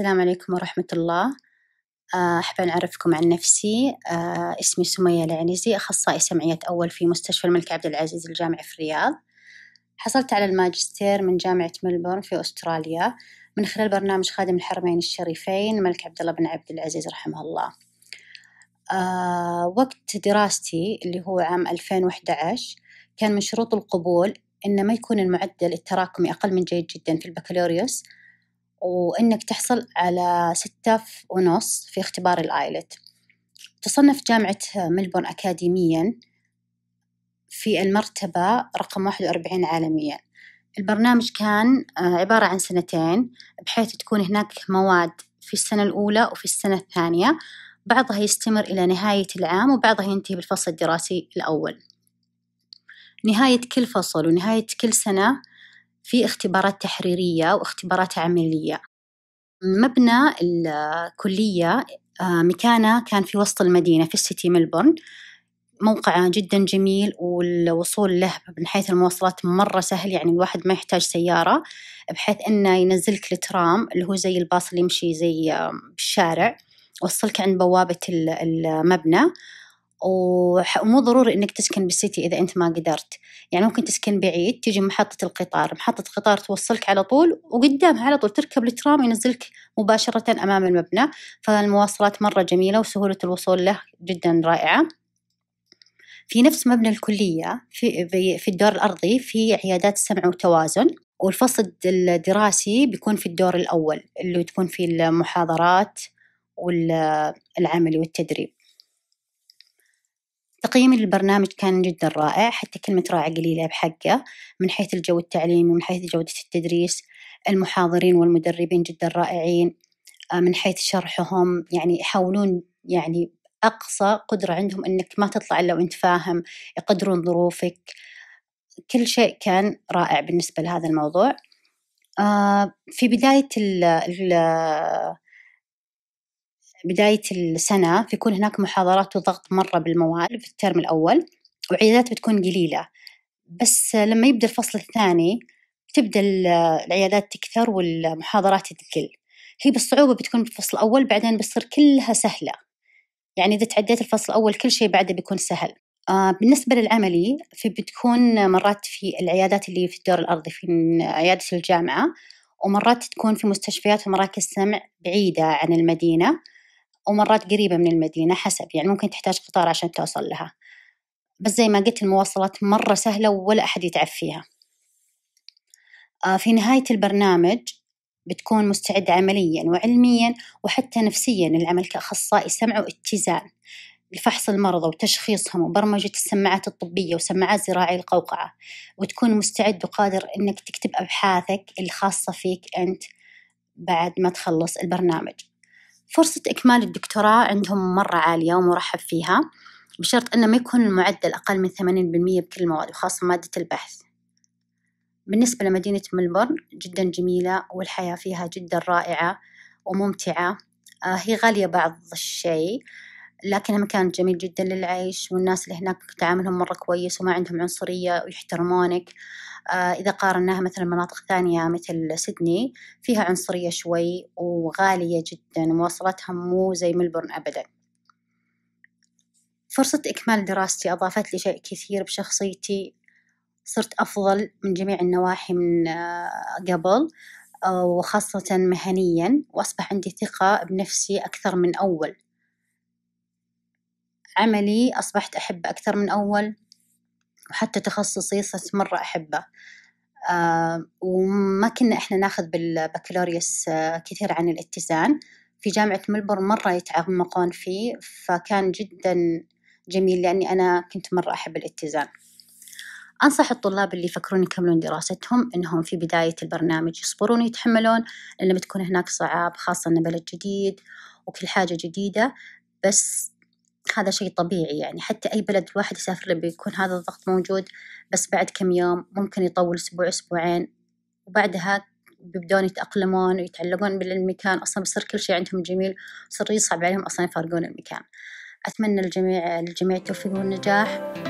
السلام عليكم ورحمة الله آه، أحب أن أعرفكم عن نفسي آه، اسمي سمية العنزي أخصائي سمعية أول في مستشفى الملك عبد العزيز الجامعي في الرياض حصلت على الماجستير من جامعة ملبورن في أستراليا من خلال برنامج خادم الحرمين الشريفين الملك عبد الله بن عبد العزيز رحمه الله آه، وقت دراستي اللي هو عام 2011 كان من شروط القبول إن ما يكون المعدل التراكمي أقل من جيد جدا في البكالوريوس وإنك تحصل على ستة ونص في اختبار الآيلت تصنف جامعة ملبورن أكاديميا في المرتبة رقم واحد وأربعين عالميا البرنامج كان آه، عبارة عن سنتين بحيث تكون هناك مواد في السنة الأولى وفي السنة الثانية بعضها يستمر إلى نهاية العام وبعضها ينتهي بالفصل الدراسي الأول نهاية كل فصل ونهاية كل سنة في اختبارات تحريرية واختبارات عملية مبنى الكلية آه، مكانه كان في وسط المدينة في السيتي ملبورن موقعه جدا جميل والوصول له من حيث المواصلات مرة سهل يعني الواحد ما يحتاج سيارة بحيث أنه ينزلك الترام اللي هو زي الباص اللي يمشي زي الشارع وصلك عند بوابة المبنى ومو ضروري انك تسكن بالسيتي اذا انت ما قدرت يعني ممكن تسكن بعيد تجي محطة القطار محطة القطار توصلك على طول وقدامها على طول تركب الترام ينزلك مباشرة امام المبنى فالمواصلات مرة جميلة وسهولة الوصول له جدا رائعة في نفس مبنى الكلية في, في الدور الأرضي في عيادات السمع والتوازن والفصل الدراسي بيكون في الدور الأول اللي تكون فيه المحاضرات والعمل والتدريب تقييمي للبرنامج كان جدا رائع حتى كلمة رائع قليلة بحقه من حيث الجو التعليمي ومن حيث جودة التدريس المحاضرين والمدربين جدا رائعين آه، من حيث شرحهم يعني يحاولون يعني أقصى قدرة عندهم أنك ما تطلع إلا وأنت فاهم يقدرون ظروفك كل شيء كان رائع بالنسبة لهذا الموضوع آه، في بداية ال ال بداية السنة بيكون هناك محاضرات وضغط مرة بالموال في الترم الأول وعيادات بتكون قليلة بس لما يبدأ الفصل الثاني تبدأ العيادات تكثر والمحاضرات تقل هي بالصعوبة بتكون بالفصل الأول بعدين بتصير كلها سهلة يعني إذا تعديت الفصل الأول كل شيء بعده بيكون سهل آه بالنسبة للعملي فبتكون مرات في العيادات اللي في الدور الأرضي في عيادة الجامعة ومرات تكون في مستشفيات ومراكز سمع بعيدة عن المدينة ومرات قريبة من المدينة حسب يعني ممكن تحتاج قطار عشان توصل لها بس زي ما قلت المواصلات مرة سهلة ولا أحد يتعب فيها آه، في نهاية البرنامج بتكون مستعد عمليا وعلميا وحتى نفسيا للعمل كأخصائي سمع واتزان لفحص المرضى وتشخيصهم وبرمجة السماعات الطبية وسماعات زراعي القوقعة وتكون مستعد وقادر إنك تكتب أبحاثك الخاصة فيك أنت بعد ما تخلص البرنامج فرصة إكمال الدكتوراه عندهم مرة عالية ومرحب فيها بشرط أنه ما يكون المعدل أقل من ثمانين بالمية بكل المواد وخاصة مادة البحث بالنسبة لمدينة ملبورن جدا جميلة والحياة فيها جدا رائعة وممتعة آه، هي غالية بعض الشيء لكن المكان جميل جدا للعيش والناس اللي هناك تعاملهم مرة كويس وما عندهم عنصرية ويحترمونك آه إذا قارناها مثلا مناطق ثانية مثل سيدني فيها عنصرية شوي وغالية جدا ومواصلاتها مو زي ملبورن أبدا فرصة إكمال دراستي أضافت لي شيء كثير بشخصيتي صرت أفضل من جميع النواحي من آه، قبل آه، وخاصة مهنيا وأصبح عندي ثقة بنفسي أكثر من أول عملي أصبحت أحبه أكثر من أول وحتى تخصصي صرت مرة أحبه آه وما كنا إحنا ناخذ بالبكالوريوس آه كثير عن الاتزان في جامعة ملبورن مرة يتعمقون فيه فكان جدا جميل لأني أنا كنت مرة أحب الاتزان أنصح الطلاب اللي يفكرون يكملون دراستهم إنهم في بداية البرنامج يصبرون يتحملون لأن بتكون هناك صعاب خاصة إن بلد جديد وكل حاجة جديدة بس هذا شيء طبيعي يعني حتى أي بلد الواحد يسافر له بيكون هذا الضغط موجود بس بعد كم يوم ممكن يطول أسبوع أسبوعين وبعدها بيبدون يتأقلمون ويتعلقون بالمكان أصلا بصير كل شيء عندهم جميل صار يصعب عليهم أصلا يفارقون المكان أتمنى الجميع الجميع التوفيق والنجاح